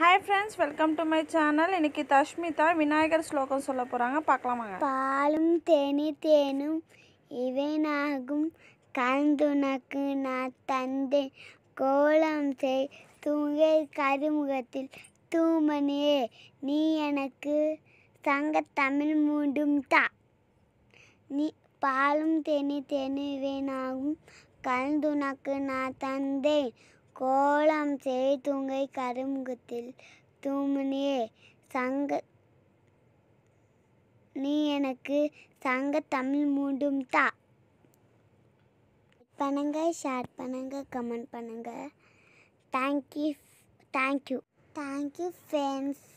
hi friends welcome to my channel இன்னைக்கு தஷ்மிதா விநாயகர் ஸ்லோகம் சொல்ல போகிறாங்க பார்க்கலாமாங்க பாலும் தேனி தேனும் இவனாகும் கலந்துனக்கு நான் தந்தேன் கோலம் செய் தூங்க கருமுகத்தில் தூமனே நீ எனக்கு சங்க தமிழ் மூண்டும் தா நீ பாலும் தேனி தேனி இவனாகும் கலந்துனக்கு நான் தந்தேன் கோலம் செய்துங்கை கருமுகத்தில் தூமினியே சங்க நீ எனக்கு சங்க தமிழ் மூண்டும் தா பண்ணுங்க ஷேர் பண்ணுங்க கமெண்ட் பண்ணுங்க தேங்க்யூ தேங்க்யூ தேங்க்யூ ஃப்ரெண்ட்ஸ்